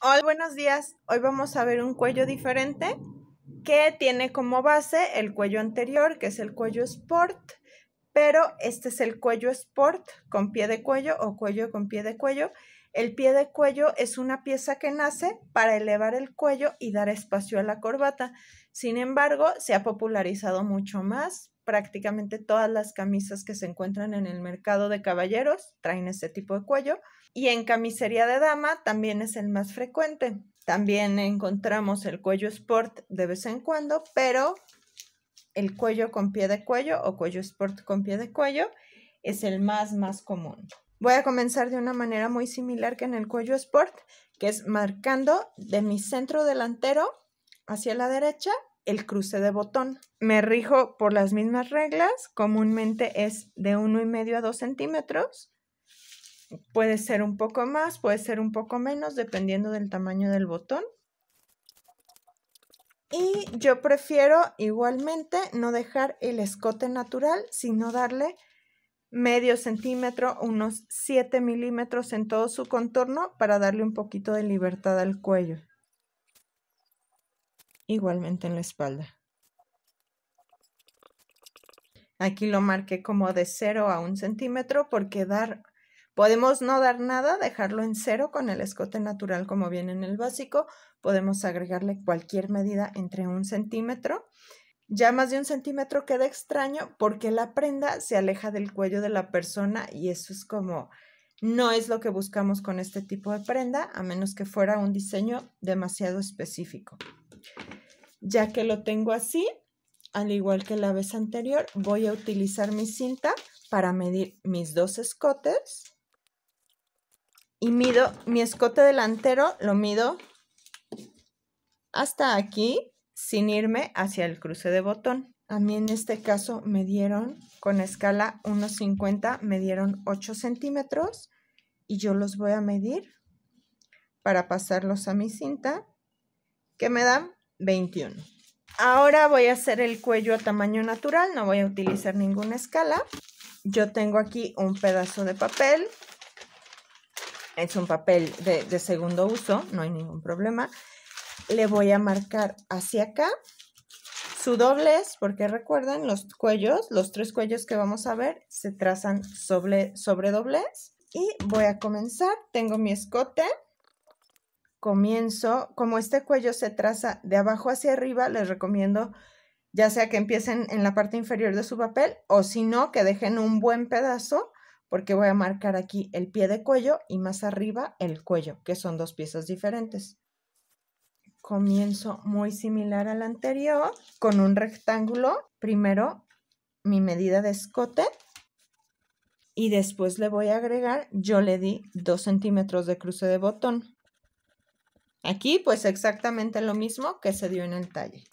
Hola, buenos días. Hoy vamos a ver un cuello diferente que tiene como base el cuello anterior, que es el cuello sport, pero este es el cuello sport con pie de cuello o cuello con pie de cuello. El pie de cuello es una pieza que nace para elevar el cuello y dar espacio a la corbata. Sin embargo, se ha popularizado mucho más prácticamente todas las camisas que se encuentran en el mercado de caballeros traen este tipo de cuello. Y en camisería de dama también es el más frecuente. También encontramos el cuello sport de vez en cuando, pero el cuello con pie de cuello o cuello sport con pie de cuello es el más más común. Voy a comenzar de una manera muy similar que en el cuello sport, que es marcando de mi centro delantero hacia la derecha el cruce de botón. Me rijo por las mismas reglas, comúnmente es de uno y medio a 2 centímetros. Puede ser un poco más, puede ser un poco menos, dependiendo del tamaño del botón. Y yo prefiero igualmente no dejar el escote natural, sino darle medio centímetro, unos 7 milímetros en todo su contorno para darle un poquito de libertad al cuello igualmente en la espalda. Aquí lo marqué como de 0 a 1 centímetro porque dar, podemos no dar nada, dejarlo en cero con el escote natural como viene en el básico. Podemos agregarle cualquier medida entre un centímetro. Ya más de un centímetro queda extraño porque la prenda se aleja del cuello de la persona y eso es como no es lo que buscamos con este tipo de prenda a menos que fuera un diseño demasiado específico. Ya que lo tengo así, al igual que la vez anterior, voy a utilizar mi cinta para medir mis dos escotes. Y mido mi escote delantero, lo mido hasta aquí sin irme hacia el cruce de botón. A mí en este caso me dieron con escala 1.50, me dieron 8 centímetros y yo los voy a medir para pasarlos a mi cinta que me dan 21. Ahora voy a hacer el cuello a tamaño natural, no voy a utilizar ninguna escala. Yo tengo aquí un pedazo de papel, es un papel de, segundo uso, no hay ningún problema. Le voy a marcar hacia acá su doblez, porque recuerden los cuellos, los tres cuellos que vamos a ver se trazan sobre, sobre doblez. Y voy a comenzar, tengo mi escote, comienzo, como este cuello se traza de abajo hacia arriba, les recomiendo ya sea que empiecen en la parte inferior de su papel o si no, que dejen un buen pedazo porque voy a marcar aquí el pie de cuello y más arriba el cuello, que son dos piezas diferentes. Comienzo muy similar al anterior con un rectángulo. Primero mi medida de escote y después le voy a agregar, yo le di 2 centímetros de cruce de botón. Aquí pues exactamente lo mismo que se dio en el talle.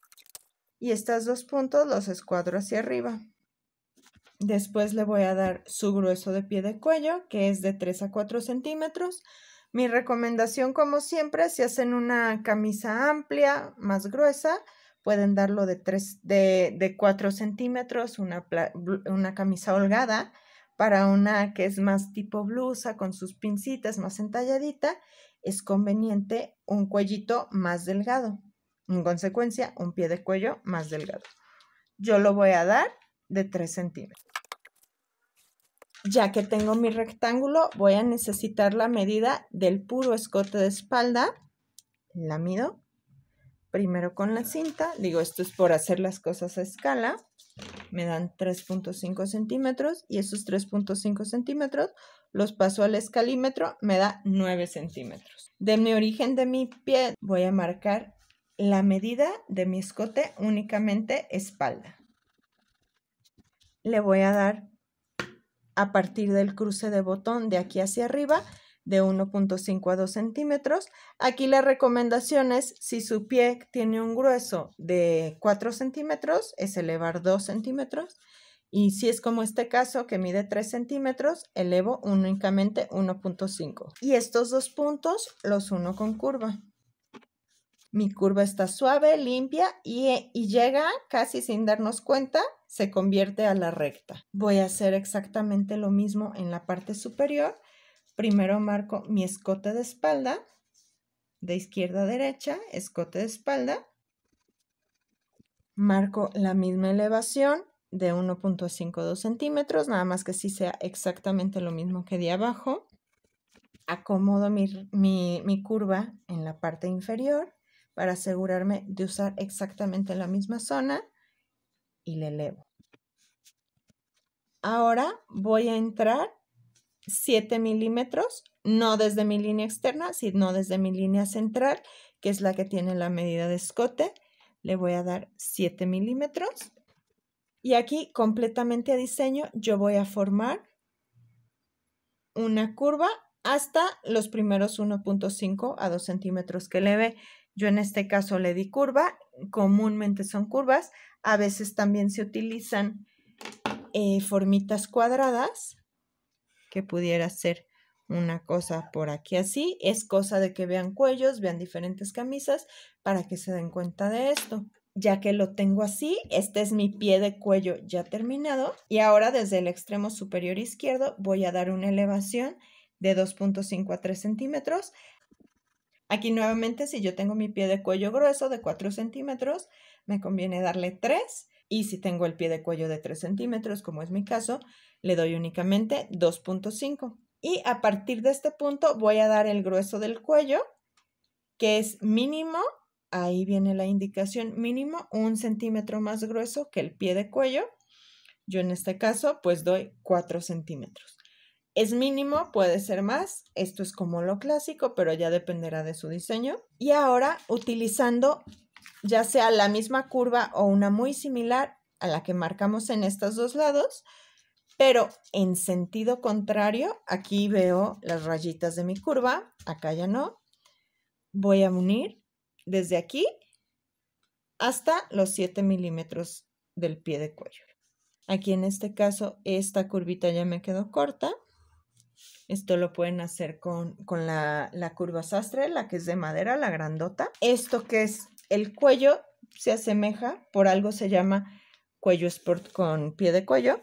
Y estos dos puntos los escuadro hacia arriba. Después le voy a dar su grueso de pie de cuello, que es de 3 a 4 centímetros. Mi recomendación, como siempre, si hacen una camisa amplia, más gruesa, pueden darlo de, 3, de, 4 centímetros, una, una camisa holgada, para una que es más tipo blusa, con sus pincitas, más entalladita, es conveniente un cuellito más delgado. En consecuencia, un pie de cuello más delgado. Yo lo voy a dar de 3 centímetros. Ya que tengo mi rectángulo, voy a necesitar la medida del puro escote de espalda. La mido. Primero con la cinta. Digo, esto es por hacer las cosas a escala. Me dan 3.5 centímetros y esos 3.5 centímetros los paso al escalímetro, me da 9 centímetros. De mi origen de mi pie voy a marcar la medida de mi escote únicamente espalda. Le voy a dar a partir del cruce de botón de aquí hacia arriba de 1.5 a 2 centímetros. Aquí la recomendación es si su pie tiene un grueso de 4 centímetros es elevar 2 centímetros y si es como este caso que mide 3 centímetros, elevo únicamente 1.5. Y estos dos puntos los uno con curva. Mi curva está suave, limpia y, llega casi sin darnos cuenta, se convierte a la recta. Voy a hacer exactamente lo mismo en la parte superior. Primero marco mi escote de espalda, de izquierda a derecha, escote de espalda. Marco la misma elevación, de 1.52 centímetros, nada más que si sea exactamente lo mismo que de abajo. Acomodo mi, mi curva en la parte inferior para asegurarme de usar exactamente la misma zona y le elevo. Ahora voy a entrar 7 milímetros, no desde mi línea externa, sino desde mi línea central, que es la que tiene la medida de escote. Le voy a dar 7 milímetros. Y aquí completamente a diseño yo voy a formar una curva hasta los primeros 1.5 a 2 centímetros que le ve. Yo en este caso le di curva, comúnmente son curvas, a veces también se utilizan eh, formitas cuadradas, que pudiera ser una cosa por aquí así, es cosa de que vean cuellos, vean diferentes camisas para que se den cuenta de esto ya que lo tengo así, este es mi pie de cuello ya terminado y ahora desde el extremo superior izquierdo voy a dar una elevación de 2.5 a 3 centímetros. Aquí nuevamente si yo tengo mi pie de cuello grueso de 4 centímetros, me conviene darle 3 y si tengo el pie de cuello de 3 centímetros, como es mi caso, le doy únicamente 2.5. Y a partir de este punto voy a dar el grueso del cuello, que es mínimo ahí viene la indicación mínimo un centímetro más grueso que el pie de cuello. Yo en este caso pues doy 4 centímetros. Es mínimo, puede ser más, esto es como lo clásico, pero ya dependerá de su diseño. Y ahora utilizando ya sea la misma curva o una muy similar a la que marcamos en estos dos lados, pero en sentido contrario, aquí veo las rayitas de mi curva, acá ya no. Voy a unir desde aquí hasta los 7 milímetros del pie de cuello. Aquí en este caso, esta curvita ya me quedó corta. Esto lo pueden hacer con, la, la, curva sastre, la que es de madera, la grandota. Esto que es el cuello se asemeja, por algo se llama cuello sport con pie de cuello,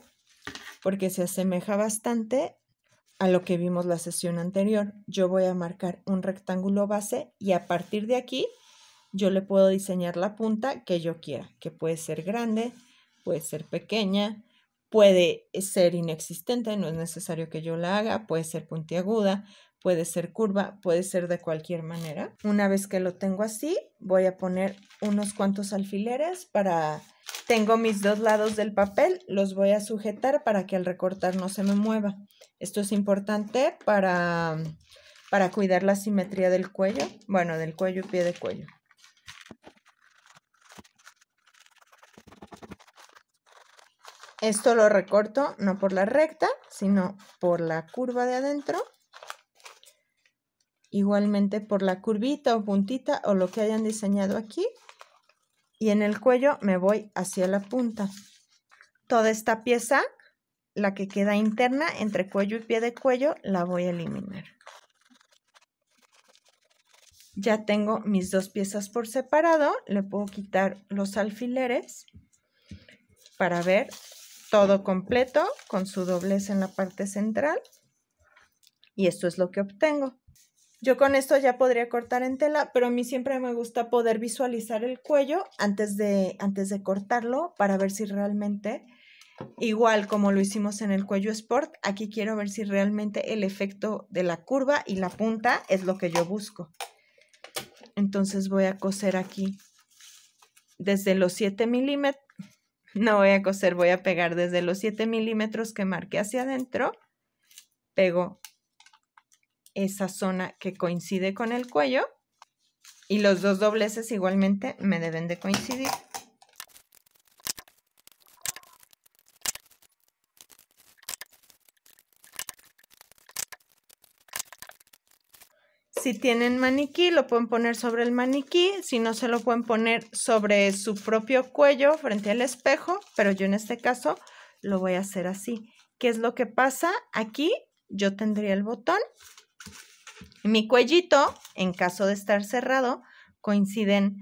porque se asemeja bastante a lo que vimos la sesión anterior. Yo voy a marcar un rectángulo base y a partir de aquí yo le puedo diseñar la punta que yo quiera, que puede ser grande, puede ser pequeña, puede eh, ser inexistente, no es necesario que yo la haga, puede ser puntiaguda, puede ser curva, puede ser de cualquier manera. Una vez que lo tengo así, voy a poner unos cuantos alfileres para... Tengo mis dos lados del papel, los voy a sujetar para que al recortar no se me mueva. Esto es importante para, para cuidar la simetría del cuello, bueno, del cuello y pie de cuello. Esto lo recorto no por la recta, sino por la curva de adentro. Igualmente por la curvita o puntita o lo que hayan diseñado aquí. Y en el cuello me voy hacia la punta. Toda esta pieza, la que queda interna entre cuello y pie de cuello, la voy a eliminar. Ya tengo mis dos piezas por separado. Le puedo quitar los alfileres para ver todo completo con su doblez en la parte central y esto es lo que obtengo. Yo con esto ya podría cortar en tela, pero a mí siempre me gusta poder visualizar el cuello antes de, antes de cortarlo para ver si realmente, igual como lo hicimos en el cuello sport, aquí quiero ver si realmente el efecto de la curva y la punta es lo que yo busco. Entonces voy a coser aquí desde los 7 milímetros, no voy a coser, voy a pegar desde los 7 milímetros que marqué hacia adentro. Pego esa zona que coincide con el cuello. Y los dos dobleces igualmente me deben de coincidir. Si tienen maniquí, lo pueden poner sobre el maniquí. Si no, se lo pueden poner sobre su propio cuello frente al espejo. Pero yo en este caso lo voy a hacer así. ¿Qué es lo que pasa? Aquí yo tendría el botón. Mi cuellito, en caso de estar cerrado, coinciden,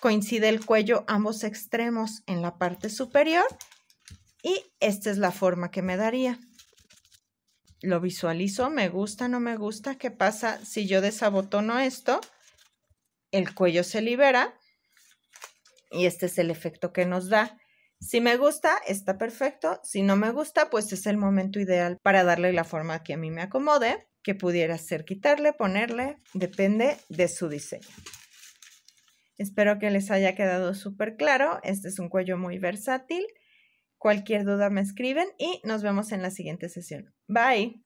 coincide el cuello ambos extremos en la parte superior. Y esta es la forma que me daría lo visualizo, me gusta, no me gusta, ¿qué pasa si yo desabotono esto? El cuello se libera y este es el efecto que nos da. Si me gusta, está perfecto. Si no me gusta, pues es el momento ideal para darle la forma que a mí me acomode, que pudiera ser quitarle, ponerle, depende de su diseño. Espero que les haya quedado súper claro. Este es un cuello muy versátil Cualquier duda me escriben y nos vemos en la siguiente sesión. Bye.